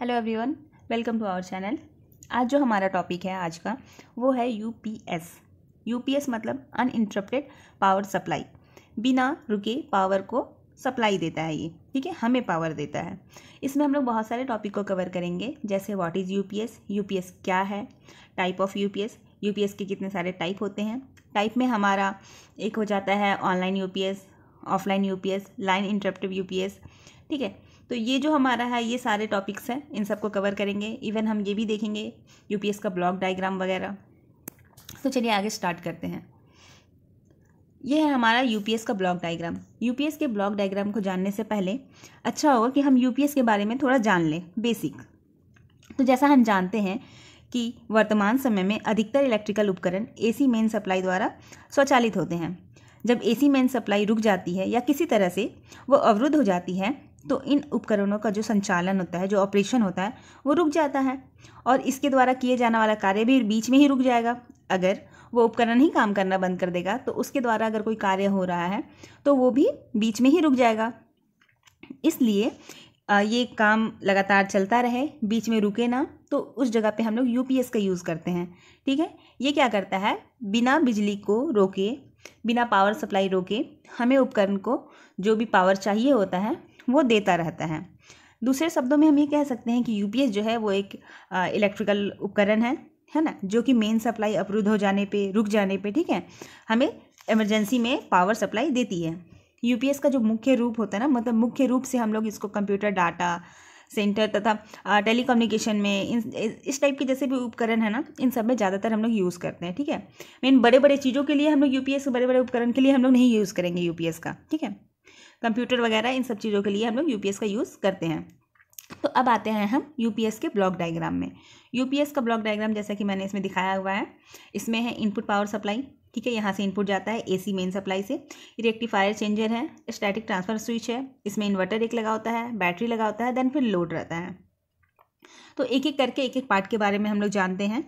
Hello everyone welcome to our channel आज जो हमारा टॉपिक है आज का वो है यूपीएस यूपीएस मतलब अनइंटरप्टेड पावर सप्लाई बिना रुके पावर को सप्लाई देता है ये ठीक है हमें पावर देता है इसमें हम लोग बहुत सारे टॉपिक को कवर करेंगे जैसे व्हाट इज़ यूपीएस यूपीएस क्या है टाइप ऑफ यूपीएस यूपीएस के कितने सारे टाइप होते हैं टाइप में हमारा एक हो जाता है online UPS offline UPS line interruptive UPS ठीक है तो ये जो हमारा है ये सारे टॉपिक्स हैं इन सबको कवर करेंगे इवन हम ये भी देखेंगे यूपीएस का ब्लॉक डायग्राम वगैरह तो चलिए आगे स्टार्ट करते हैं यह है हमारा यूपीएस का ब्लॉक डायग्राम यूपीएस के ब्लॉक डायग्राम को जानने से पहले अच्छा होगा कि हम यूपीएस के बारे में थोड़ा जान लें बेसिक तो जैसा हम जानते हैं कि वर्तमान समय में अधिकतर इलेक्ट्रिकल उपकरण एसी मेन सप्लाई द्वारा स्वचालित होते हैं जब एसी मेन सप्लाई रुक जाती है या किसी तरह से वो अवरुद्ध हो जाती है तो इन उपकरणों का जो संचालन होता है जो ऑपरेशन होता है वो रुक जाता है और इसके द्वारा किए जाने वाला कार्य भी बीच में ही रुक जाएगा अगर वो उपकरण ही काम करना बंद कर देगा तो उसके द्वारा अगर कोई कार्य हो रहा है तो वो भी बीच में ही रुक जाएगा इसलिए ये काम लगातार चलता रहे बीच में रुके ना तो उस जगह पे हम लोग यू का यूज़ करते हैं ठीक है ये क्या करता है बिना बिजली को रोके बिना पावर सप्लाई रोके हमें उपकरण को जो भी पावर चाहिए होता है वो देता रहता है दूसरे शब्दों में हम ये कह सकते हैं कि यू जो है वो एक इलेक्ट्रिकल उपकरण है है ना जो कि मेन सप्लाई अवरुद्ध हो जाने पे रुक जाने पे ठीक है हमें इमरजेंसी में पावर सप्लाई देती है यू का जो मुख्य रूप होता है ना मतलब मुख्य रूप से हम लोग इसको कंप्यूटर डाटा सेंटर तथा टेलीकम्युनिकेशन में इन इस टाइप के जैसे भी उपकरण है ना इन सब में ज़्यादातर हम लोग यूज़ करते हैं ठीक है मेन बड़े बड़े चीज़ों के लिए हम लोग यूपीएस बड़े बड़े उपकरण के लिए हम लोग नहीं यूज़ करेंगे यूपीएस का ठीक है कंप्यूटर वगैरह इन सब चीज़ों के लिए हम लोग यू का यूज़ करते हैं तो अब आते हैं हम यू के ब्लॉक डायग्राम में यू का ब्लॉक डायग्राम जैसा कि मैंने इसमें दिखाया हुआ है इसमें है इनपुट पावर सप्लाई ठीक है यहाँ से इनपुट जाता है एसी मेन सप्लाई से रेक्टिफायर चेंजर है स्टैटिक ट्रांसफर स्विच है इसमें इन्वर्टर एक लगा होता है बैटरी लगा होता है देन फिर लोड रहता है तो एक एक करके एक एक पार्ट के बारे में हम लोग जानते हैं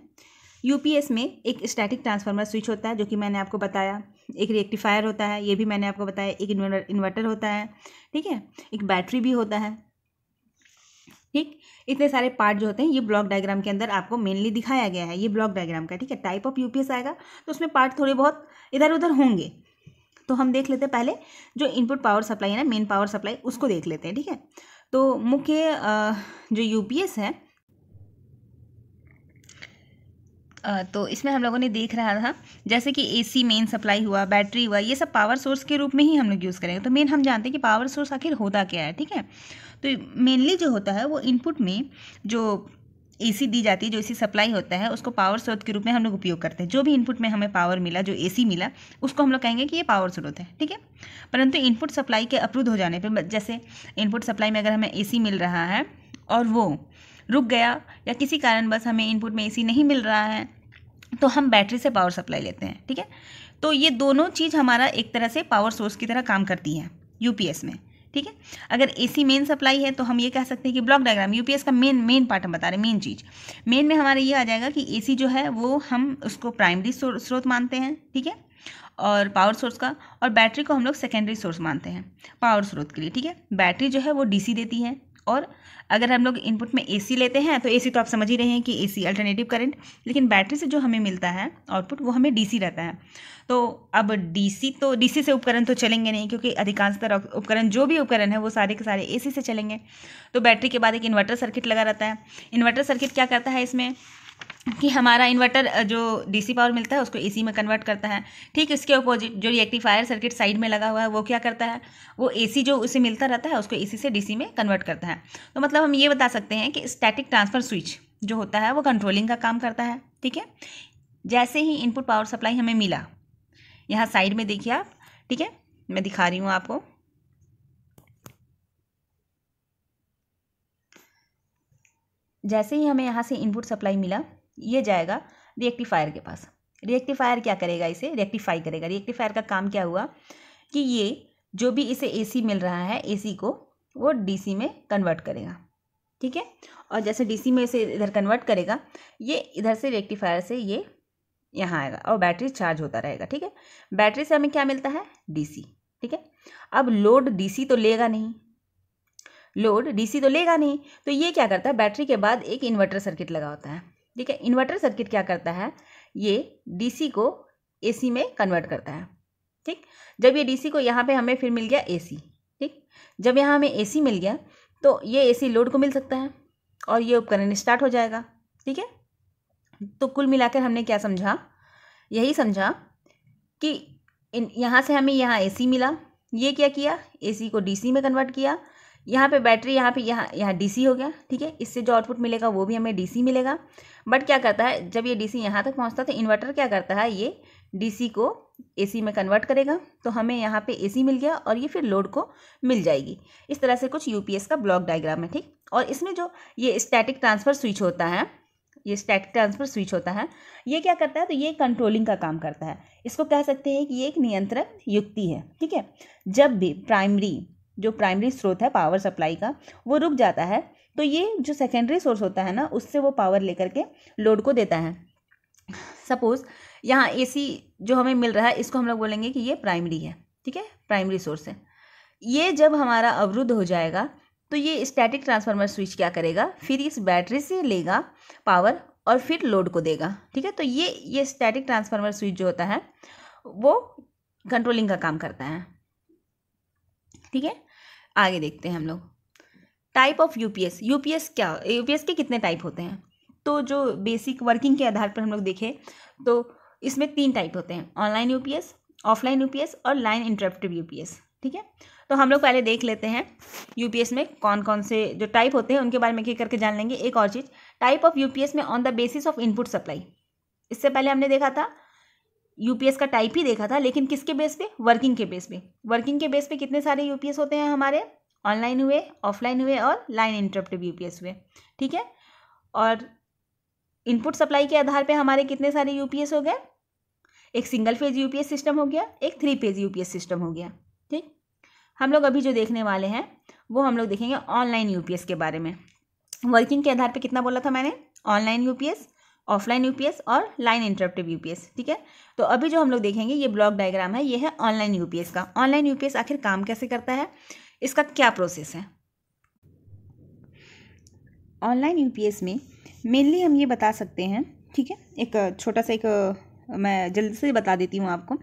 यूपीएस में एक स्टैटिक ट्रांसफार्मर स्विच होता है जो कि मैंने आपको बताया एक रेक्टिफायर होता है ये भी मैंने आपको बताया एक इन्वर्टर होता है ठीक है एक बैटरी भी होता है ठीक इतने सारे पार्ट जो होते हैं ये ब्लॉक डायग्राम के अंदर आपको मेनली दिखाया गया है ये ब्लॉक डायग्राम का ठीक है टाइप ऑफ यूपीएस आएगा तो उसमें पार्ट थोड़े बहुत इधर उधर होंगे तो हम देख लेते हैं पहले जो इनपुट पावर सप्लाई है ना मेन पावर सप्लाई उसको देख लेते हैं ठीक है तो मुख्य जो यूपीएस है तो इसमें हम लोगों ने देख रहा था जैसे कि एसी मेन सप्लाई हुआ बैटरी हुआ ये सब पावर सोर्स के रूप में ही हम लोग यूज़ करेंगे तो मेन हम जानते हैं कि पावर सोर्स आखिर होता क्या है ठीक है तो मेनली जो होता है वो इनपुट में जो एसी दी जाती है जो एसी सप्लाई होता है उसको पावर स्रोत के रूप में हम लोग उपयोग करते हैं जो भी इनपुट में हमें पावर मिला जो एसी मिला उसको हम लोग कहेंगे कि ये पावर स्रोत है ठीक है परंतु इनपुट सप्लाई के अप्रूव हो जाने पर जैसे इनपुट सप्लाई में अगर हमें एसी मिल रहा है और वो रुक गया या किसी कारण बस हमें इनपुट में एसी नहीं मिल रहा है तो हम बैटरी से पावर सप्लाई लेते हैं ठीक है तो ये दोनों चीज़ हमारा एक तरह से पावर सोर्स की तरह काम करती है यूपीएस में ठीक है अगर एसी मेन सप्लाई है तो हम ये कह सकते हैं कि ब्लॉक डायग्राम यूपीएस का मेन मेन पार्ट हम बता रहे हैं मेन चीज मेन में हमारा ये आ जाएगा कि एसी जो है वो हम उसको प्राइमरी स्रोत मानते हैं ठीक है और पावर सोर्स का और बैटरी को हम लोग सेकेंडरी सोर्स मानते हैं पावर स्रोत के लिए ठीक है बैटरी जो है वो डीसी देती है और अगर हम लोग इनपुट में एसी लेते हैं तो एसी तो आप समझ ही रहे हैं कि एसी अल्टरनेटिव करंट लेकिन बैटरी से जो हमें मिलता है आउटपुट वो हमें डीसी रहता है तो अब डीसी तो डीसी से उपकरण तो चलेंगे नहीं क्योंकि अधिकांशतर उपकरण जो भी उपकरण है वो सारे के सारे एसी से चलेंगे तो बैटरी के बाद एक इन्वर्टर सर्किट लगा रहता है इन्वर्टर सर्किट क्या करता है इसमें कि हमारा इन्वर्टर जो डीसी पावर मिलता है उसको एसी में कन्वर्ट करता है ठीक इसके अपोजिट जो रिएक्टिफायर सर्किट साइड में लगा हुआ है वो क्या करता है वो एसी जो उसे मिलता रहता है उसको एसी से डीसी में कन्वर्ट करता है तो मतलब हम ये बता सकते हैं कि स्टैटिक ट्रांसफ़र स्विच जो होता है वो कंट्रोलिंग का काम करता है ठीक है जैसे ही इनपुट पावर सप्लाई हमें मिला यहाँ साइड में देखिए आप ठीक है मैं दिखा रही हूँ आपको जैसे ही हमें यहाँ से इनपुट सप्लाई मिला ये जाएगा रिएक्टिफायर के पास रिएक्टिफायर क्या करेगा इसे रिएक्टिफाई करेगा रिएक्टिफायर का काम क्या हुआ कि ये जो भी इसे एसी मिल रहा है एसी को वो डीसी में कन्वर्ट करेगा ठीक है और जैसे डीसी में इसे इधर कन्वर्ट करेगा ये इधर से रेक्टिफायर से ये यहाँ आएगा और बैटरी चार्ज होता रहेगा ठीक है बैटरी से हमें क्या मिलता है डीसी ठीक है अब लोड डीसी तो लेगा नहीं लोड डीसी तो लेगा नहीं तो ये क्या करता है बैटरी के बाद एक इन्वर्टर सर्किट लगा होता है ठीक है इन्वर्टर सर्किट क्या करता है ये डीसी को एसी में कन्वर्ट करता है ठीक जब ये डीसी को यहाँ पे हमें फिर मिल गया एसी ठीक जब यहाँ हमें एसी मिल गया तो ये एसी लोड को मिल सकता है और ये उपकरण स्टार्ट हो जाएगा ठीक है तो कुल मिलाकर हमने क्या समझा यही समझा कि इन यहाँ से हमें यहाँ एसी मिला ये क्या किया एसी को डीसी में कन्वर्ट किया यहाँ पे बैटरी यहाँ पे यहाँ यहाँ डीसी हो गया ठीक है इससे जो आउटपुट मिलेगा वो भी हमें डीसी मिलेगा बट क्या करता है जब ये डीसी यहाँ तक पहुँचता है तो इन्वर्टर क्या करता है ये डीसी को एसी में कन्वर्ट करेगा तो हमें यहाँ पे एसी मिल गया और ये फिर लोड को मिल जाएगी इस तरह से कुछ यूपीएस का ब्लॉक डायग्राम है ठीक और इसमें जो ये स्टैटिक ट्रांसफ़र स्विच होता है ये स्टैटिक ट्रांसफ़र स्विच होता है ये क्या करता है तो ये कंट्रोलिंग का काम करता है इसको कह सकते हैं कि ये एक नियंत्रण युक्ति है ठीक है जब भी प्राइमरी जो प्राइमरी स्रोत है पावर सप्लाई का वो रुक जाता है तो ये जो सेकेंडरी सोर्स होता है ना उससे वो पावर लेकर के लोड को देता है सपोज़ यहाँ ए जो हमें मिल रहा है इसको हम लोग बोलेंगे कि ये प्राइमरी है ठीक है प्राइमरी सोर्स है ये जब हमारा अवरुद्ध हो जाएगा तो ये स्टैटिक ट्रांसफार्मर स्विच क्या करेगा फिर इस बैटरी से लेगा पावर और फिर लोड को देगा ठीक है तो ये ये स्टैटिक ट्रांसफार्मर स्विच जो होता है वो कंट्रोलिंग का काम करता है ठीक है आगे देखते हैं हम लोग टाइप ऑफ यूपीएस यूपीएस क्या यूपीएस के कितने टाइप होते हैं तो जो बेसिक वर्किंग के आधार पर हम लोग देखें तो इसमें तीन टाइप होते हैं ऑनलाइन यूपीएस ऑफलाइन यूपीएस और लाइन इंटरप्टिव यूपीएस ठीक है तो हम लोग पहले देख लेते हैं यूपीएस में कौन कौन से जो टाइप होते हैं उनके बारे में क्या करके जान लेंगे एक और चीज़ टाइप ऑफ यूपीएस में on the basis of input supply इससे पहले हमने देखा था यूपीएस का टाइप ही देखा था लेकिन किसके बेस पे वर्किंग के बेस पे वर्किंग के बेस पे कितने सारे यूपीएस होते हैं हमारे ऑनलाइन हुए ऑफलाइन हुए और लाइन इंटरप्टिव यूपीएस हुए ठीक है और इनपुट सप्लाई के आधार पे हमारे कितने सारे यूपीएस हो गए एक सिंगल फेज यूपीएस सिस्टम हो गया एक थ्री फेज यूपीएस सिस्टम हो गया ठीक हम लोग अभी जो देखने वाले हैं वो हम लोग देखेंगे ऑनलाइन यूपीएस के बारे में वर्किंग के आधार पर कितना बोला था मैंने ऑनलाइन यूपीएस ऑफलाइन यूपीएस और लाइन इंटरप्टिव यूपीएस ठीक है तो अभी जो हम लोग देखेंगे ये ब्लॉक डायग्राम है ये है ऑनलाइन यूपीएस का ऑनलाइन यूपीएस आखिर काम कैसे करता है इसका क्या प्रोसेस है ऑनलाइन यूपीएस में मेनली हम ये बता सकते हैं ठीक है एक छोटा सा एक मैं जल्दी से बता देती हूँ आपको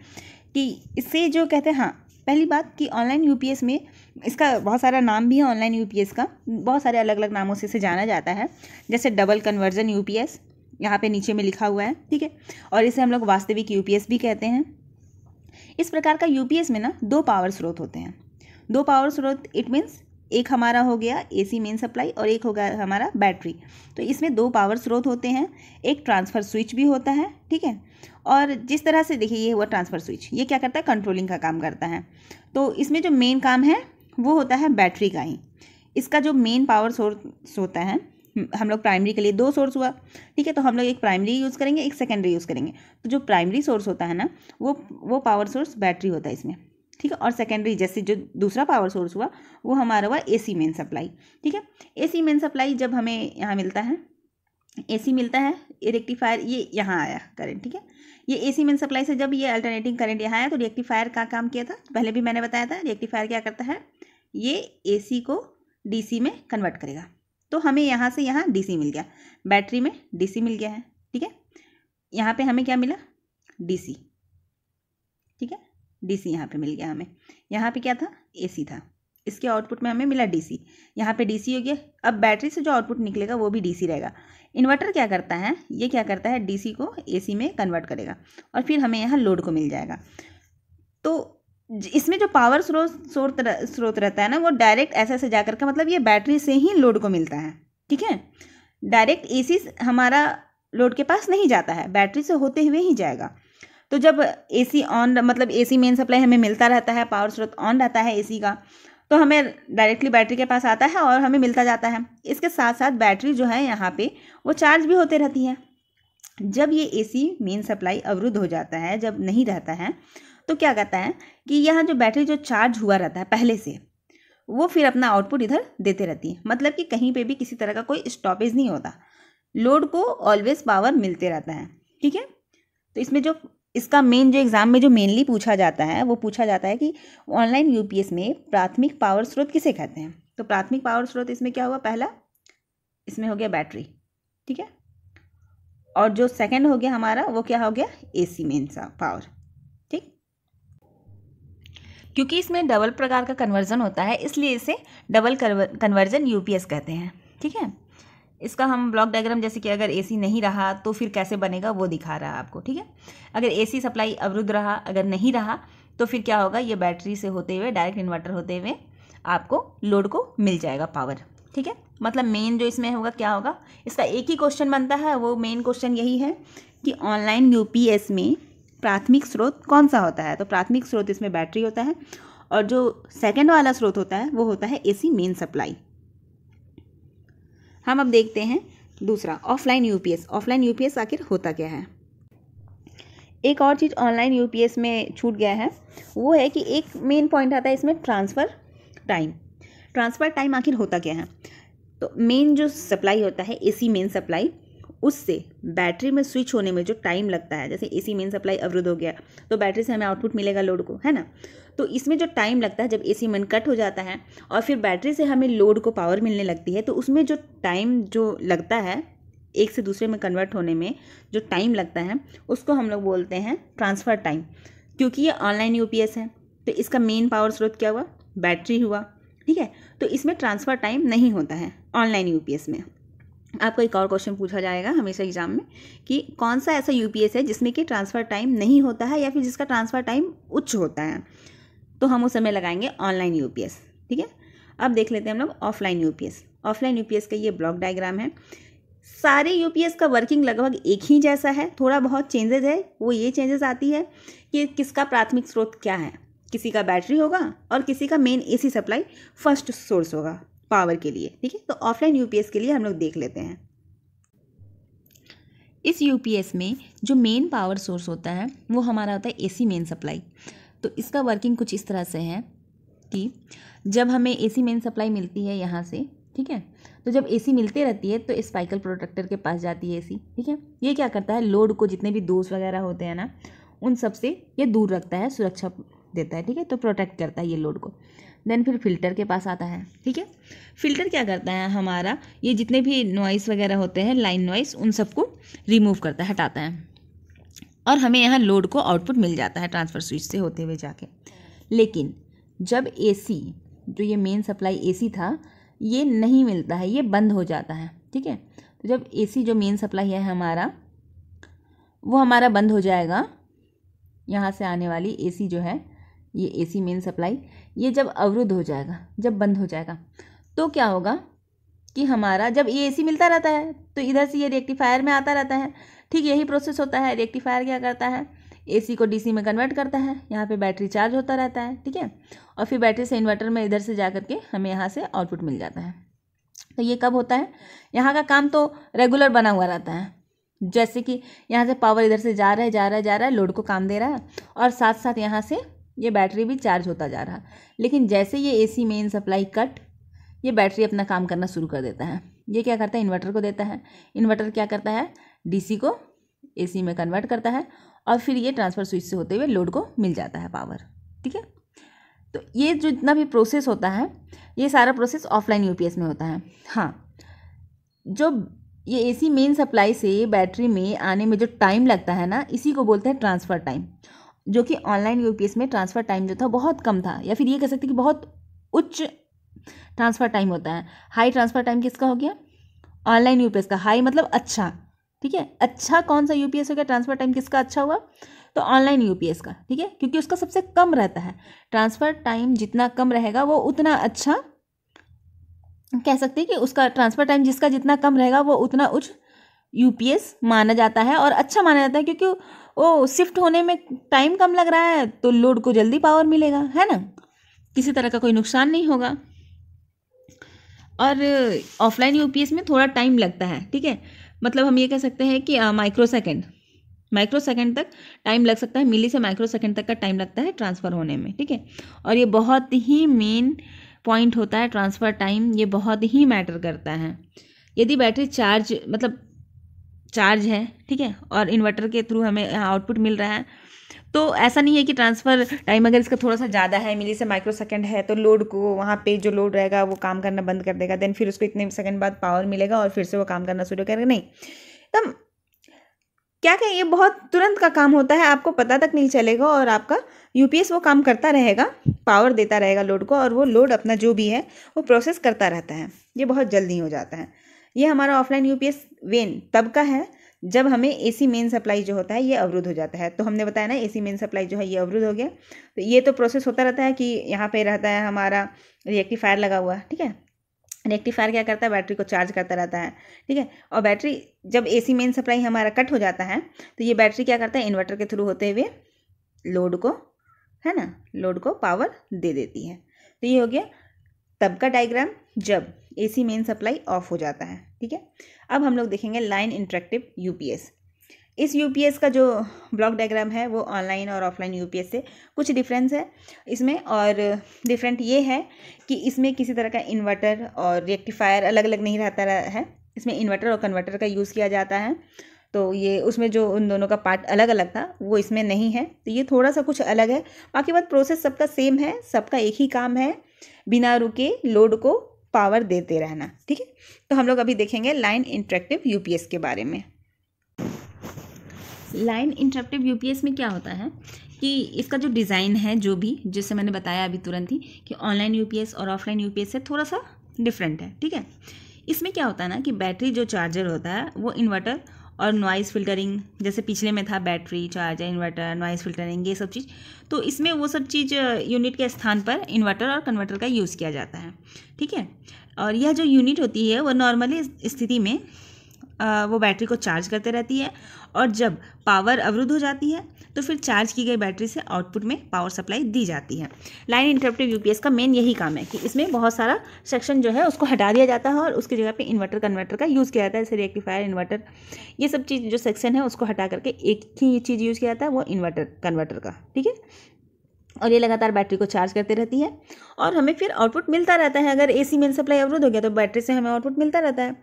कि इससे जो कहते हैं हाँ पहली बात कि ऑनलाइन यूपीएस में इसका बहुत सारा नाम भी है ऑनलाइन यूपीएस का बहुत सारे अलग अलग नामों से इसे जाना जाता है जैसे डबल कन्वर्जन यूपीएस यहाँ पे नीचे में लिखा हुआ है ठीक है और इसे हम लोग वास्तविक यूपीएस भी कहते हैं इस प्रकार का यूपीएस में ना दो पावर स्रोत होते हैं दो पावर स्रोत इट मीन्स एक हमारा हो गया एसी मेन सप्लाई और एक होगा हमारा बैटरी तो इसमें दो पावर स्रोत होते हैं एक ट्रांसफ़र स्विच भी होता है ठीक है और जिस तरह से देखिए ये हुआ ट्रांसफ़र स्विच ये क्या करता है कंट्रोलिंग का काम करता है तो इसमें जो मेन काम है वो होता है बैटरी का ही इसका जो मेन पावर सोर्स होता है हम लोग प्राइमरी के लिए दो सोर्स हुआ ठीक है तो हम लोग एक प्राइमरी यूज़ करेंगे एक सेकेंडरी यूज़ करेंगे तो जो प्राइमरी सोर्स होता है ना वो वो पावर सोर्स बैटरी होता है इसमें ठीक है और सेकेंडरी जैसे जो दूसरा पावर सोर्स हुआ वो हमारा हुआ ए सी मेन सप्लाई ठीक है ए सी मेन सप्लाई जब हमें यहाँ मिलता है ए सी मिलता है ये रेक्टिफायर ये यहाँ आया करेंट ठीक है ये ए सी मेन सप्लाई से जब ये अल्टरनेटिंग करंट यहाँ आया तो रेक्टिफायर का काम किया था पहले भी मैंने बताया था रेक्टिफायर क्या करता है ये ए सी को डी सी में कन्वर्ट करेगा तो हमें यहाँ से यहाँ डीसी मिल गया बैटरी में डीसी मिल गया है ठीक है यहाँ पे हमें क्या मिला डीसी ठीक है डीसी यहाँ पे मिल गया हमें यहाँ पे क्या था एसी था इसके आउटपुट में हमें मिला डीसी यहाँ पे डीसी हो गया अब बैटरी से जो आउटपुट निकलेगा वो भी डीसी रहेगा इन्वर्टर क्या करता है ये क्या करता है डीसी को एसी में कन्वर्ट करेगा और फिर हमें यहाँ लोड को मिल जाएगा तो इसमें जो पावर स्रोत स्रोत स्रोत रहता है ना वो डायरेक्ट ऐसे ऐसे जाकर के मतलब ये बैटरी से ही लोड को मिलता है ठीक है डायरेक्ट सी हमारा लोड के पास नहीं जाता है बैटरी से होते हुए ही जाएगा तो जब एसी ऑन मतलब एसी मेन सप्लाई हमें मिलता रहता है पावर स्रोत ऑन रहता है एसी का तो हमें डायरेक्टली बैटरी के पास आता है और हमें मिलता जाता है इसके साथ साथ बैटरी जो है यहाँ पे वो चार्ज भी होते रहती है जब ये एसी मेन सप्लाई अवरुद्ध हो जाता है जब नहीं रहता है तो क्या कहता है कि यहाँ जो बैटरी जो चार्ज हुआ रहता है पहले से वो फिर अपना आउटपुट इधर देते रहती है मतलब कि कहीं पे भी किसी तरह का कोई स्टॉपेज नहीं होता लोड को ऑलवेज पावर मिलते रहता है ठीक है तो इसमें जो इसका मेन जो एग्ज़ाम में जो मेनली पूछा जाता है वो पूछा जाता है कि ऑनलाइन यूपीएस में प्राथमिक पावर स्रोत किसे कहते हैं तो प्राथमिक पावर स्रोत इसमें क्या हुआ पहला इसमें हो गया बैटरी ठीक है और जो सेकंड हो गया हमारा वो क्या हो गया एसी मेन सा पावर क्योंकि इसमें डबल प्रकार का कन्वर्जन होता है इसलिए इसे डबल कन्वर्जन यूपीएस कहते हैं ठीक है इसका हम ब्लॉक डायग्राम जैसे कि अगर एसी नहीं रहा तो फिर कैसे बनेगा वो दिखा रहा है आपको ठीक है अगर एसी सप्लाई अवरुद्ध रहा अगर नहीं रहा तो फिर क्या होगा ये बैटरी से होते हुए डायरेक्ट इन्वर्टर होते हुए आपको लोड को मिल जाएगा पावर ठीक है मतलब मेन जो इसमें होगा क्या होगा इसका एक ही क्वेश्चन बनता है वो मेन क्वेश्चन यही है कि ऑनलाइन यूपीएस में प्राथमिक स्रोत कौन सा होता है तो प्राथमिक स्रोत इसमें बैटरी होता है और जो सेकेंड वाला स्रोत होता है वो होता है एसी मेन सप्लाई हम अब देखते हैं दूसरा ऑफलाइन यूपीएस ऑफलाइन यूपीएस आखिर होता क्या है एक और चीज़ ऑनलाइन यूपीएस में छूट गया है वो है कि एक मेन पॉइंट आता है इसमें ट्रांसफ़र टाइम ट्रांसफ़र टाइम आखिर होता क्या है तो मेन जो सप्लाई होता है एसी मेन सप्लाई उससे बैटरी में स्विच होने में जो टाइम लगता है जैसे एसी मेन सप्लाई अवरुद्ध हो गया तो बैटरी से हमें आउटपुट मिलेगा लोड को है ना तो इसमें जो टाइम लगता है जब एसी मेन कट हो जाता है और फिर बैटरी से हमें लोड को पावर मिलने लगती है तो उसमें जो टाइम जो लगता है एक से दूसरे में कन्वर्ट होने में जो टाइम लगता है उसको हम लोग बोलते हैं ट्रांसफ़र टाइम क्योंकि ये ऑनलाइन यू है तो इसका मेन पावर स्रोत क्या हुआ बैटरी हुआ ठीक है तो इसमें ट्रांसफ़र टाइम नहीं होता है ऑनलाइन यू में आपको एक और क्वेश्चन पूछा जाएगा हमेशा एग्जाम में कि कौन सा ऐसा यू है जिसमें कि ट्रांसफ़र टाइम नहीं होता है या फिर जिसका ट्रांसफ़र टाइम उच्च होता है तो हम उस समय लगाएंगे ऑनलाइन यू ठीक है अब देख लेते हैं हम लोग ऑफलाइन यू ऑफलाइन यू का ये ब्लॉक डायग्राम है सारे यू का वर्किंग लगभग एक ही जैसा है थोड़ा बहुत चेंजेज़ है वो ये चेंजेस आती है कि किसका प्राथमिक स्रोत क्या है किसी का बैटरी होगा और किसी का main AC supply first source होगा पावर के लिए ठीक है तो ऑफलाइन यूपीएस के लिए हम लोग देख लेते हैं इस यूपीएस में जो मेन पावर सोर्स होता है वो हमारा होता है एसी मेन सप्लाई तो इसका वर्किंग कुछ इस तरह से है कि जब हमें एसी मेन सप्लाई मिलती है यहाँ से ठीक है तो जब एसी मिलते रहती है तो स्पाइकल प्रोटेक्टर के पास जाती है एसी ठीक है ये क्या करता है लोड को जितने भी दोष वगैरह होते हैं ना उन सब से ये दूर रखता है सुरक्षा देता है ठीक है तो प्रोटेक्ट करता है ये लोड को देन फिर फिल्टर के पास आता है ठीक है फिल्टर क्या करता है हमारा ये जितने भी नॉइस वगैरह होते हैं लाइन नॉइस उन सबको रिमूव करता है हटाता है और हमें यहाँ लोड को आउटपुट मिल जाता है ट्रांसफ़र स्विच से होते हुए जाके लेकिन जब एसी जो ये मेन सप्लाई एसी था ये नहीं मिलता है ये बंद हो जाता है ठीक है तो जब एसी जो मेन सप्लाई है हमारा वो हमारा बंद हो जाएगा यहाँ से आने वाली एसी जो है ये एसी मेन सप्लाई ये जब अवरुद्ध हो जाएगा जब बंद हो जाएगा तो क्या होगा कि हमारा जब ये एसी मिलता रहता है तो इधर से ये रेक्टिफायर में आता रहता है ठीक यही प्रोसेस होता है रेक्टिफायर क्या करता है एसी को डीसी में कन्वर्ट करता है यहाँ पे बैटरी चार्ज होता रहता है ठीक है और फिर बैटरी से इन्वर्टर में इधर से जा के हमें यहाँ से आउटपुट मिल जाता है तो ये कब होता है यहाँ का काम तो रेगुलर बना हुआ रहता है जैसे कि यहाँ से पावर इधर से जा रहा है जा रहा है जा रहा है लोड को काम दे रहा है और साथ साथ यहाँ से ये बैटरी भी चार्ज होता जा रहा लेकिन जैसे ये एसी मेन सप्लाई कट ये बैटरी अपना काम करना शुरू कर देता है ये क्या करता है इन्वर्टर को देता है इन्वर्टर क्या करता है डीसी को एसी में कन्वर्ट करता है और फिर ये ट्रांसफ़र स्विच से होते हुए लोड को मिल जाता है पावर ठीक है तो ये जो जितना भी प्रोसेस होता है ये सारा प्रोसेस ऑफलाइन यूपीएस में होता है हाँ जो ये एसी मेन सप्लाई से बैटरी में आने में जो टाइम लगता है ना इसी को बोलते हैं ट्रांसफ़र टाइम जो कि ऑनलाइन यूपीएस में ट्रांसफ़र टाइम जो था बहुत कम था या फिर ये कह सकते कि बहुत उच्च ट्रांसफ़र टाइम होता है हाई ट्रांसफ़र टाइम किसका हो गया ऑनलाइन यूपीएस का हाई मतलब अच्छा ठीक है अच्छा कौन सा यूपीएस हो गया ट्रांसफ़र टाइम किसका अच्छा हुआ तो ऑनलाइन यूपीएस का ठीक है क्योंकि उसका सबसे कम रहता है ट्रांसफ़र टाइम जितना कम रहेगा वो उतना अच्छा कह सकते हैं कि उसका ट्रांसफ़र टाइम जिसका जितना कम रहेगा वो उतना उच्च यूपीएस माना जाता है और अच्छा माना जाता है क्योंकि वो शिफ्ट होने में टाइम कम लग रहा है तो लोड को जल्दी पावर मिलेगा है ना किसी तरह का कोई नुकसान नहीं होगा और ऑफलाइन यूपीएस में थोड़ा टाइम लगता है ठीक है मतलब हम ये कह सकते हैं कि माइक्रो सेकेंड माइक्रो सेकेंड तक टाइम लग सकता है मिली से माइक्रो सेकेंड तक का टाइम लगता है ट्रांसफ़र होने में ठीक है और ये बहुत ही मेन पॉइंट होता है ट्रांसफ़र टाइम ये बहुत ही मैटर करता है यदि बैटरी चार्ज मतलब चार्ज है ठीक है और इन्वर्टर के थ्रू हमें आउटपुट मिल रहा है तो ऐसा नहीं है कि ट्रांसफ़र टाइम अगर इसका थोड़ा सा ज़्यादा है मिली से माइक्रो सेकेंड है तो लोड को वहाँ पे जो लोड रहेगा वो काम करना बंद कर देगा देन फिर उसको इतने सेकंड बाद पावर मिलेगा और फिर से वो काम करना शुरू करेगा नहीं तो क्या कहें ये बहुत तुरंत का काम होता है आपको पता तक नहीं चलेगा और आपका यूपीएस वो काम करता रहेगा पावर देता रहेगा लोड को और वो लोड अपना जो भी है वो प्रोसेस करता रहता है ये बहुत जल्दी हो जाता है ये हमारा ऑफलाइन यूपीएस वेन तब का है जब हमें एसी मेन सप्लाई जो होता है ये अवरुद्ध हो जाता है तो हमने बताया ना एसी मेन सप्लाई जो है ये अवरुद्ध हो गया तो ये तो प्रोसेस होता रहता है कि यहाँ पे रहता है हमारा रिएक्टिफायर लगा हुआ ठीक है रिएक्टिफायर क्या करता है बैटरी को चार्ज करता रहता है ठीक है और बैटरी जब सी मेन सप्लाई हमारा कट हो जाता है तो ये बैटरी क्या करता है इन्वर्टर के थ्रू होते हुए लोड को है ना लोड को पावर दे देती है तो ये हो गया तब का डायग्राम जब A C main supply off हो जाता है ठीक है अब हम लोग देखेंगे लाइन इंट्रैक्टिव यूपीएस इस यूपीएस का जो ब्लॉक डायग्राम है वो ऑनलाइन और ऑफलाइन यूपीएस से कुछ डिफरेंस है इसमें और डिफरेंट ये है कि इसमें किसी तरह का इन्वर्टर और रेक्टिफायर अलग अलग नहीं रहता है इसमें इन्वर्टर और कन्वर्टर का यूज़ किया जाता है तो ये उसमें जो उन दोनों का पार्ट अलग अलग था वो इसमें नहीं है तो ये थोड़ा सा कुछ अलग है बाकी बात प्रोसेस सबका सेम है सबका एक ही काम है बिना रुके लोड को पावर देते रहना ठीक है तो हम लोग अभी देखेंगे लाइन इंट्रेक्टिव यूपीएस के बारे में लाइन इंट्रेक्टिव यूपीएस में क्या होता है कि इसका जो डिज़ाइन है जो भी जैसे मैंने बताया अभी तुरंत ही कि ऑनलाइन यूपीएस और ऑफलाइन यूपीएस से थोड़ा सा डिफरेंट है ठीक है इसमें क्या होता है ना कि बैटरी जो चार्जर होता है वो इन्वर्टर और नॉइज़ फिल्टरिंग जैसे पिछले में था battery charger inverter noise filtering ये सब चीज़ तो इसमें वो सब चीज़ यूनिट uh, के स्थान पर इन्वर्टर और कन्वर्टर का यूज़ किया जाता है ठीक है और यह जो यूनिट होती है वह नॉर्मली स्थिति में वो बैटरी को चार्ज करते रहती है और जब पावर अवरुद्ध हो जाती है तो फिर चार्ज की गई बैटरी से आउटपुट में पावर सप्लाई दी जाती है लाइन इंटरप्टिव यूपीएस का मेन यही काम है कि इसमें बहुत सारा सेक्शन जो है उसको हटा दिया जाता है और उसकी जगह पे इन्वर्टर कन्वर्टर का यूज़ किया जाता है जैसे रेक्टिफायर इन्वर्टर ये सब चीज़ जो सेक्शन है उसको हटा करके एक ही चीज़ यूज़ किया जाता है वो इन्वर्टर कन्वर्टर का ठीक है और ये लगातार बैटरी को चार्ज करते रहती है और हमें फिर आउटपुट मिलता रहता है अगर एसी मेन सप्लाई अवरुद्ध हो गया तो बैटरी से हमें आउटपुट मिलता रहता है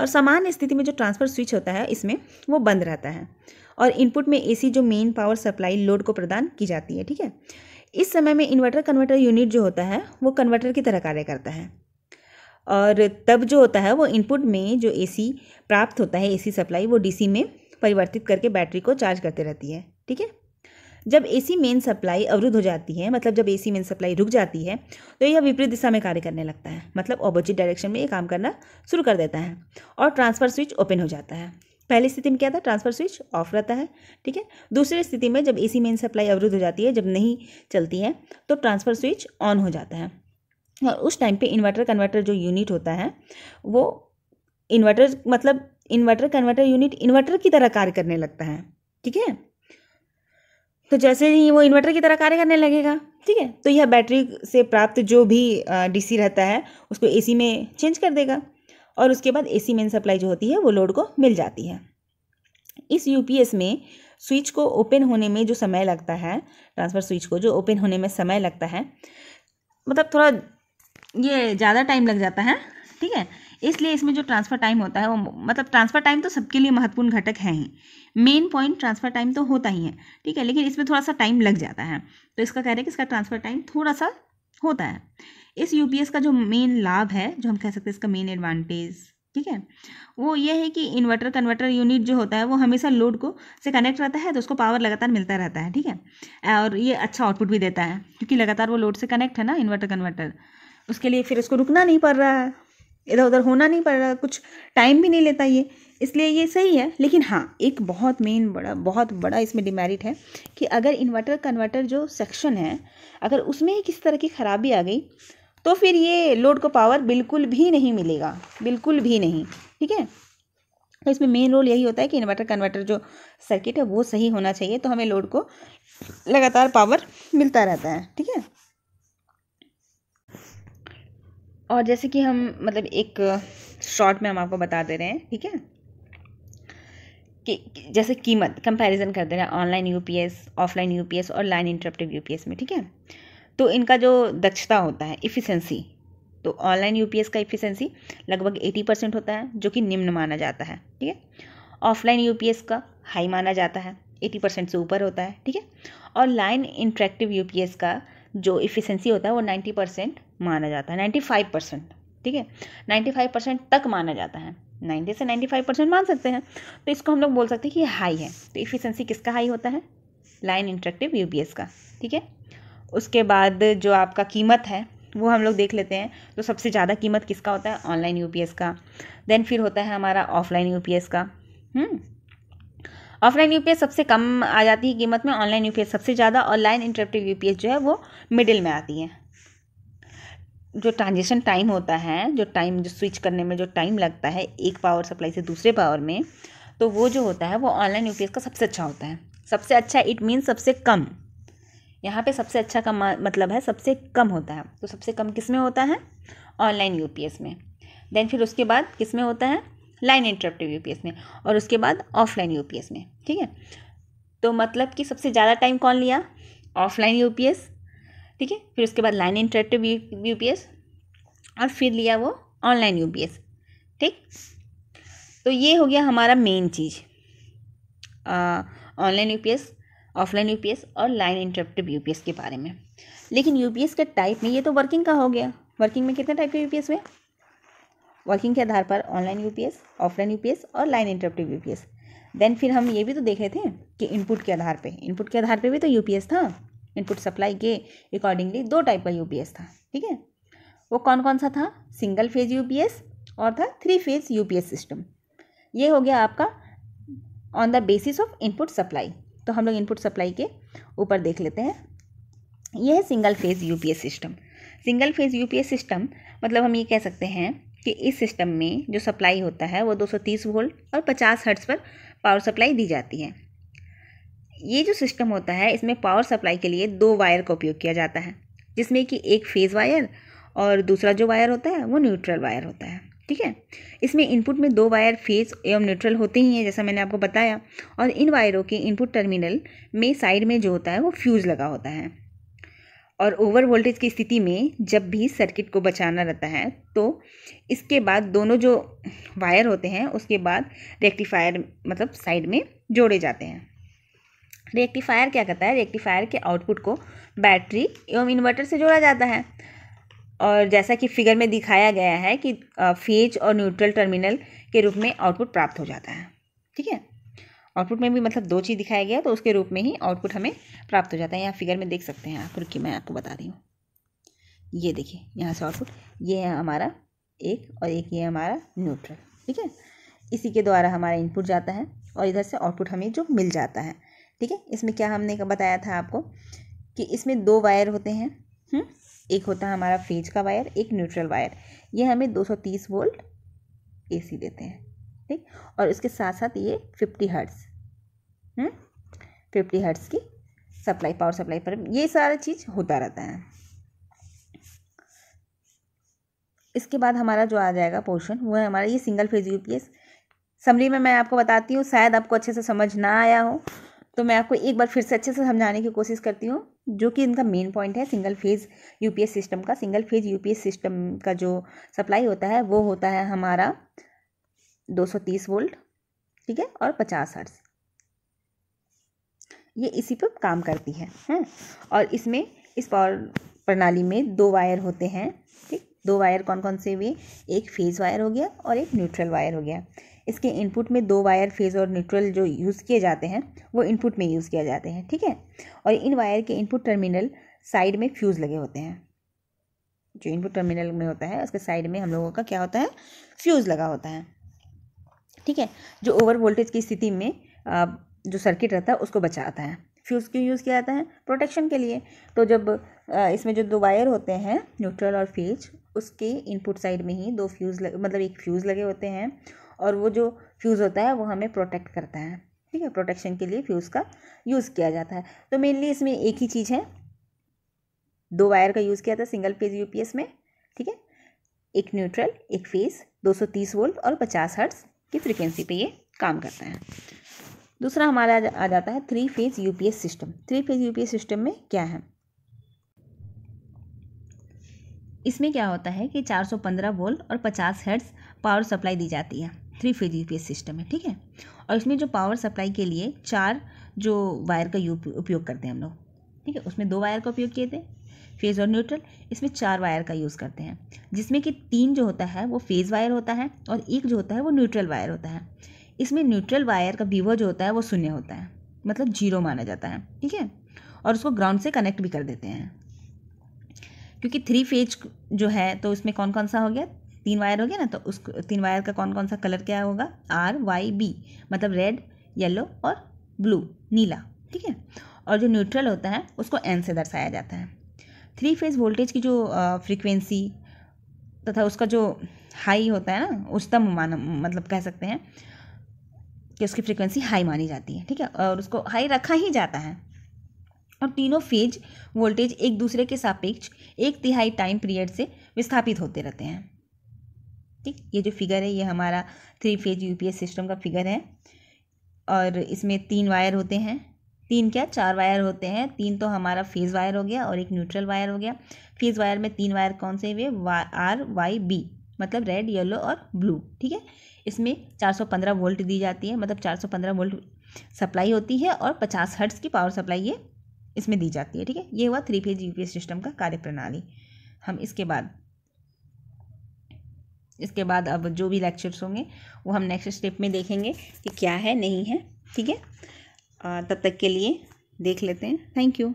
और सामान्य स्थिति में जो ट्रांसफर स्विच होता है इसमें वो बंद रहता है और इनपुट में एसी जो मेन पावर सप्लाई लोड को प्रदान की जाती है ठीक है इस समय में इन्वर्टर कन्वर्टर यूनिट जो होता है वो कन्वर्टर की तरह कार्य करता है और तब जो होता है वो इनपुट में जो एसी प्राप्त होता है एसी सप्लाई वो डीसी में परिवर्तित करके बैटरी को चार्ज करते रहती है ठीक है जब एसी मेन सप्लाई अवरुद्ध हो जाती है मतलब जब एसी मेन सप्लाई रुक जाती है तो यह विपरीत दिशा में कार्य करने लगता है मतलब ऑपोजिट डायरेक्शन में ये काम करना शुरू कर देता है और ट्रांसफर स्विच ओपन हो जाता है पहली स्थिति में क्या था ट्रांसफर स्विच ऑफ रहता है ठीक है दूसरी स्थिति में जब एसी मेन सप्लाई अवरुद्ध हो जाती है जब नहीं चलती है तो ट्रांसफर स्विच ऑन हो जाता है और उस टाइम पे इन्वर्टर कन्वर्टर जो यूनिट होता है वो इन्वर्टर मतलब इन्वर्टर कन्वर्टर यूनिट इन्वर्टर की तरह कार्य करने लगता है ठीक है तो जैसे ही वो इन्वर्टर की तरह कार्य करने लगेगा ठीक है तो यह बैटरी से प्राप्त जो भी डीसी रहता है उसको एसी में चेंज कर देगा और उसके बाद एसी मेन सप्लाई जो होती है वो लोड को मिल जाती है इस यूपीएस में स्विच को ओपन होने में जो समय लगता है ट्रांसफ़र स्विच को जो ओपन होने में समय लगता है मतलब थोड़ा ये ज़्यादा टाइम लग जाता है ठीक है इसलिए इसमें जो ट्रांसफ़र टाइम होता है वो मतलब ट्रांसफ़र टाइम तो सबके लिए महत्वपूर्ण घटक है ही मेन पॉइंट ट्रांसफ़र टाइम तो होता ही है ठीक है लेकिन इसमें थोड़ा सा टाइम लग जाता है तो इसका कह रहे हैं कि इसका ट्रांसफ़र टाइम थोड़ा सा होता है इस यू का जो मेन लाभ है जो हम कह सकते हैं इसका मेन एडवांटेज ठीक है वो ये है कि इन्वर्टर कन्वर्टर यूनिट जो होता है वो हमेशा लोड को से कनेक्ट रहता है तो उसको पावर लगातार मिलता रहता है ठीक है और ये अच्छा आउटपुट भी देता है क्योंकि लगातार वो लोड से कनेक्ट है ना इन्वर्टर कन्वर्टर उसके लिए फिर उसको रुकना नहीं पड़ रहा है इधर उधर होना नहीं पड़ रहा कुछ टाइम भी नहीं लेता ये इसलिए ये सही है लेकिन हाँ एक बहुत मेन बड़ा बहुत बड़ा इसमें डिमेरिट है कि अगर इन्वर्टर कन्वर्टर जो सेक्शन है अगर उसमें ही किसी तरह की ख़राबी आ गई तो फिर ये लोड को पावर बिल्कुल भी नहीं मिलेगा बिल्कुल भी नहीं ठीक है तो इसमें मेन रोल यही होता है कि इन्वर्टर कन्वर्टर जो सर्किट है वो सही होना चाहिए तो हमें लोड को लगातार पावर मिलता रहता है ठीक है और जैसे कि हम मतलब एक शॉर्ट में हम आपको बता दे रहे हैं ठीक है कि जैसे कीमत कंपैरिजन कर दे रहे हैं ऑनलाइन यूपीएस ऑफलाइन यूपीएस और लाइन इंटरप्टिव यूपीएस में ठीक है तो इनका जो दक्षता होता है इफ़िशेंसी तो ऑनलाइन यूपीएस का इफ़िशेंसी लगभग एटी परसेंट होता है जो कि निम्न माना जाता है ठीक है ऑफलाइन यूपीएस का हाई माना जाता है एटी परसेंट से ऊपर होता है ठीक है और लाइन इंट्रैक्टिव यूपीएस का जो इफ़िशेंसी होता है वो नाइन्टी परसेंट माना जाता है नाइन्टी फाइव परसेंट ठीक है नाइन्टी फाइव परसेंट तक माना जाता है नाइन्टी से नाइन्टी फाइव परसेंट मान सकते हैं तो इसको हम लोग बोल सकते हैं कि हाई है तो इफिशेंसी किसका हाई होता है लाइन इंटरेक्टिव यू का ठीक है उसके बाद जो आपका कीमत है वो हम लोग देख लेते हैं तो सबसे ज़्यादा कीमत किसका होता है ऑनलाइन यू का देन फिर होता है हमारा ऑफलाइन एस का ऑफलाइन हम्म। यू सबसे कम आ जाती है कीमत में ऑनलाइन यू सबसे ज़्यादा और लाइन इंटरेप्टिव यू जो है वो मिडिल में आती है जो ट्रांजेक्शन टाइम होता है जो टाइम जो स्विच करने में जो टाइम लगता है एक पावर सप्लाई से दूसरे पावर में तो वो जो होता है वो ऑनलाइन यूपीएस का सबसे अच्छा होता है सबसे अच्छा इट मीन सबसे कम यहाँ पे सबसे अच्छा का मतलब है सबसे कम होता है तो सबसे कम किस में होता है ऑनलाइन यू में देन फिर उसके बाद किस में होता है लाइन इंटरप्टिव यू में और उसके बाद ऑफलाइन यू में ठीक है तो मतलब कि सबसे ज़्यादा टाइम कौन लिया ऑफलाइन यू ठीक है फिर उसके बाद line interactive U P S और फिर लिया वो ऑनलाइन यू पी एस ठीक तो ये हो गया हमारा मेन चीज़ online U P S offline U P S और line interactive U P S के बारे में लेकिन यू के टाइप में ये तो वर्किंग का हो गया वर्किंग में कितने टाइप के यू हुए वर्किंग के आधार पर ऑनलाइन यू ऑफलाइन यू और line interruptive U P S then फिर हम ये भी तो देखे थे कि इनपुट के आधार पे इनपुट के आधार पे भी तो यू था इनपुट सप्लाई के अकॉर्डिंगली दो टाइप का यूपीएस था ठीक है वो कौन कौन सा था सिंगल फेज यूपीएस और था थ्री फेज यूपीएस सिस्टम ये हो गया आपका on the basis of input supply तो हम लोग इनपुट सप्लाई के ऊपर देख लेते हैं यह है single phase UPS system single phase UPS system मतलब हम ये कह सकते हैं कि इस सिस्टम में जो सप्लाई होता है वो 230 वोल्ट और 50 हर्ट्स पर पावर सप्लाई दी जाती है ये जो सिस्टम होता है इसमें पावर सप्लाई के लिए दो वायर का उपयोग किया जाता है जिसमें कि एक फेज़ वायर और दूसरा जो वायर होता है वो न्यूट्रल वायर होता है ठीक है इसमें इनपुट में दो वायर फेज एवं न्यूट्रल होते ही हैं जैसा मैंने आपको बताया और इन वायरों के इनपुट टर्मिनल में साइड में जो होता है वो फ्यूज़ लगा होता है और ओवर वोल्टेज की स्थिति में जब भी सर्किट को बचाना रहता है तो इसके बाद दोनों जो वायर होते हैं उसके बाद रेक्टिफायर मतलब साइड में जोड़े जाते हैं रेक्टिफायर क्या करता है रेक्टिफायर के आउटपुट को बैटरी एवं इन्वर्टर से जोड़ा जाता है और जैसा कि फिगर में दिखाया गया है कि फेज और न्यूट्रल टर्मिनल के रूप में आउटपुट प्राप्त हो जाता है ठीक है आउटपुट में भी मतलब दो चीज़ दिखाया गया तो उसके रूप में ही आउटपुट हमें प्राप्त हो जाता है यहाँ फिगर में देख सकते हैं आप रुकी मैं आपको बता रही हूँ ये देखिए यहाँ से आउटपुट ये है हमारा एक और एक ये हमारा न्यूट्रल ठीक है इसी के द्वारा हमारा इनपुट जाता है और इधर से आउटपुट हमें जो मिल जाता है ठीक है इसमें क्या हमने बताया था आपको कि इसमें दो वायर होते हैं हुँ? एक होता है हमारा फेज का वायर एक न्यूट्रल वायर ये हमें 230 वोल्ट एसी देते हैं ठीक और इसके साथ साथ ये 50 हर्ट्स फिफ्टी हर्ट्स की सप्लाई पावर सप्लाई पर ये सारा चीज़ होता रहता है इसके बाद हमारा जो आ जाएगा पोर्शन वो है हमारा ये सिंगल फेज यूपीएस समरी में मैं आपको बताती हूँ शायद आपको अच्छे से समझ ना आया हो तो मैं आपको एक बार फिर से अच्छे से समझाने की कोशिश करती हूँ जो कि इनका मेन पॉइंट है सिंगल फेज यूपीएस सिस्टम का सिंगल फेज यूपीएस सिस्टम का जो सप्लाई होता है वो होता है हमारा 230 वोल्ट ठीक है और 50 हर्ट्स ये इसी पर काम करती है हैं और इसमें इस पावर प्रणाली में दो वायर होते हैं ठीक दो वायर कौन कौन से हुए एक फेज वायर हो गया और एक न्यूट्रल वायर हो गया इसके इनपुट में दो वायर फेज़ और न्यूट्रल जो यूज़ किए जाते हैं वो इनपुट में यूज़ किया जाते हैं ठीक है और इन वायर के इनपुट टर्मिनल साइड में फ्यूज़ लगे होते हैं जो इनपुट टर्मिनल में होता है उसके साइड में हम लोगों का क्या होता है फ्यूज़ लगा होता है ठीक है जो ओवर वोल्टेज की स्थिति में जो सर्किट रहता है उसको बचाता है फ्यूज़ क्यों यूज़ किया जाता है प्रोटेक्शन के लिए तो जब इसमें जो दो वायर होते हैं न्यूट्रल और फेज उसके इनपुट साइड में ही दो फ्यूज़ मतलब एक फ्यूज़ लगे होते हैं और वो जो फ्यूज़ होता है वो हमें प्रोटेक्ट करता है ठीक है प्रोटेक्शन के लिए फ्यूज़ का यूज़ किया जाता है तो मेनली इसमें एक ही चीज़ है दो वायर का यूज़ किया था सिंगल फेज यूपीएस में ठीक है एक न्यूट्रल एक फेज 230 वोल्ट और 50 हर्ट्स की फ्रिक्वेंसी पे ये काम करता है दूसरा हमारा आ जाता है three phase UPS system three phase UPS system में क्या है इसमें क्या होता है कि 415 वोल्ट और 50 हर्ट्ज पावर सप्लाई दी जाती है थ्री फेज यू सिस्टम है ठीक है और इसमें जो पावर सप्लाई के लिए चार जो वायर का उपयोग करते हैं हम लोग ठीक है उसमें दो वायर का उपयोग किए थे फेज़ और न्यूट्रल इसमें चार वायर का यूज़ करते हैं जिसमें कि तीन जो होता है वो फेज़ वायर होता है और एक जो होता है वो न्यूट्रल वायर होता है इसमें न्यूट्रल वायर का बीवर जो होता है वो शून्य होता है मतलब जीरो माना जाता है ठीक है और उसको ग्राउंड से कनेक्ट भी कर देते हैं क्योंकि थ्री फेज जो है तो उसमें कौन कौन सा हो गया तीन वायर हो गया ना तो उस तीन वायर का कौन कौन सा कलर क्या होगा आर वाई बी मतलब रेड येलो और ब्लू नीला ठीक है और जो न्यूट्रल होता है उसको एन से दर्शाया जाता है थ्री फेज वोल्टेज की जो फ्रीक्वेंसी तथा उसका जो हाई होता है ना उच्चतम मान मतलब कह सकते हैं कि उसकी फ्रीक्वेंसी हाई मानी जाती है ठीक है और उसको हाई रखा ही जाता है और तीनों फेज वोल्टेज एक दूसरे के सापेक्ष एक तिहाई टाइम पीरियड से विस्थापित होते रहते हैं ठीक ये जो फिगर है ये हमारा थ्री फेज यूपीएस सिस्टम का फिगर है और इसमें तीन वायर होते हैं तीन क्या चार वायर होते हैं तीन तो हमारा फेज़ वायर हो गया और एक न्यूट्रल वायर हो गया फेज़ वायर में तीन वायर कौन से हुए आर वाई बी मतलब रेड येलो और ब्लू ठीक है इसमें 415 वोल्ट दी जाती है मतलब 415 वोल्ट सप्लाई होती है और 50 हर्ट्स की पावर सप्लाई ये इसमें दी जाती है ठीक है ये हुआ थ्री फेज यूपीएस सिस्टम का कार्यप्रणाली हम इसके बाद इसके बाद अब जो भी लेक्चर्स होंगे वो हम नेक्स्ट स्टेप में देखेंगे कि क्या है नहीं है ठीक है तब तक के लिए देख लेते हैं थैंक यू